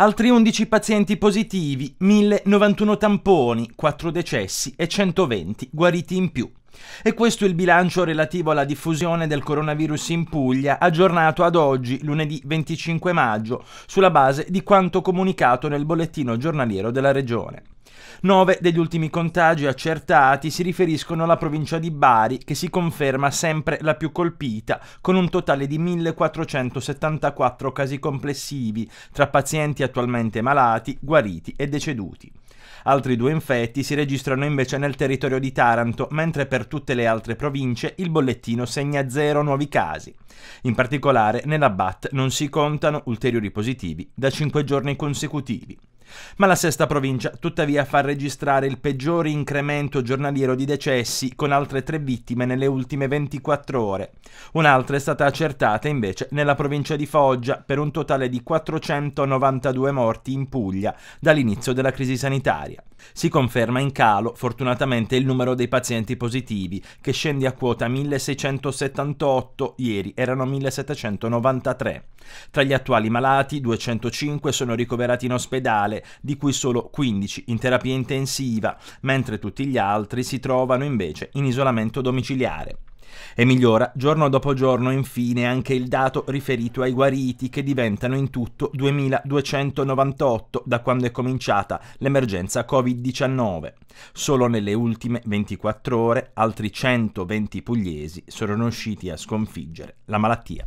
altri 11 pazienti positivi, 1091 tamponi, 4 decessi e 120 guariti in più. E questo è il bilancio relativo alla diffusione del coronavirus in Puglia, aggiornato ad oggi, lunedì 25 maggio, sulla base di quanto comunicato nel bollettino giornaliero della Regione. Nove degli ultimi contagi accertati si riferiscono alla provincia di Bari, che si conferma sempre la più colpita, con un totale di 1474 casi complessivi tra pazienti attualmente malati, guariti e deceduti. Altri due infetti si registrano invece nel territorio di Taranto, mentre per tutte le altre province il bollettino segna zero nuovi casi. In particolare nella BAT non si contano ulteriori positivi da cinque giorni consecutivi. Ma la sesta provincia tuttavia fa registrare il peggior incremento giornaliero di decessi con altre tre vittime nelle ultime 24 ore. Un'altra è stata accertata invece nella provincia di Foggia per un totale di 492 morti in Puglia dall'inizio della crisi sanitaria. Si conferma in calo, fortunatamente, il numero dei pazienti positivi, che scende a quota 1678, ieri erano 1793. Tra gli attuali malati, 205 sono ricoverati in ospedale, di cui solo 15 in terapia intensiva, mentre tutti gli altri si trovano invece in isolamento domiciliare. E migliora giorno dopo giorno infine anche il dato riferito ai guariti che diventano in tutto 2298 da quando è cominciata l'emergenza Covid-19. Solo nelle ultime 24 ore altri 120 pugliesi sono riusciti a sconfiggere la malattia.